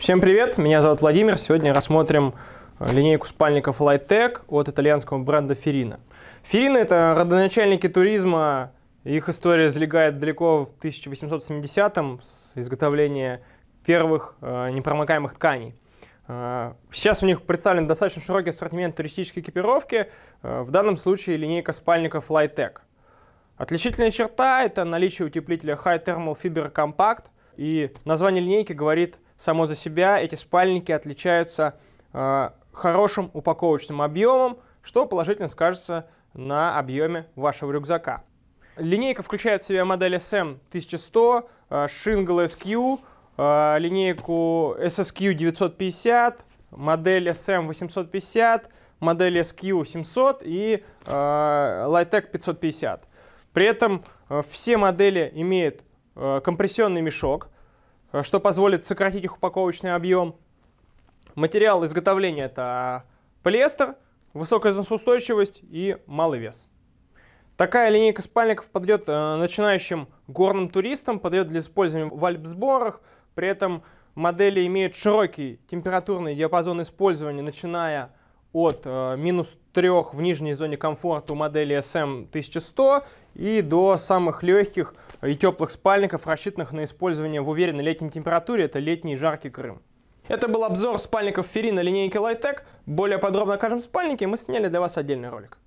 Всем привет, меня зовут Владимир. Сегодня рассмотрим э, линейку спальников Lightech от итальянского бренда Ферина. Ферина – это родоначальники туризма. Их история залегает далеко в 1870-м с изготовления первых э, непромокаемых тканей. Э, сейчас у них представлен достаточно широкий ассортимент туристической экипировки, в данном случае линейка спальников Lightech. Отличительная черта – это наличие утеплителя High Thermal Fiber Compact – и название линейки говорит само за себя, эти спальники отличаются э, хорошим упаковочным объемом, что положительно скажется на объеме вашего рюкзака. Линейка включает в себя модель SM1100, э, а, Shingle SQ, э, а, линейку SSQ 950, модель SM 850, модель SQ 700 и э, Lightech 550. При этом э, все модели имеют Э, компрессионный мешок, э, что позволит сократить их упаковочный объем. Материал изготовления это полиэстер, высокая износоустойчивость и малый вес. Такая линейка спальников подойдет э, начинающим горным туристам, подойдет для использования в альпсборах. При этом модели имеют широкий температурный диапазон использования, начиная от э, минус 3 в нижней зоне комфорта у модели SM1100 и до самых легких и теплых спальников, рассчитанных на использование в уверенной летней температуре, это летний жаркий Крым. Это был обзор спальников Ферина линейки Lightech. Более подробно о каждом спальнике мы сняли для вас отдельный ролик.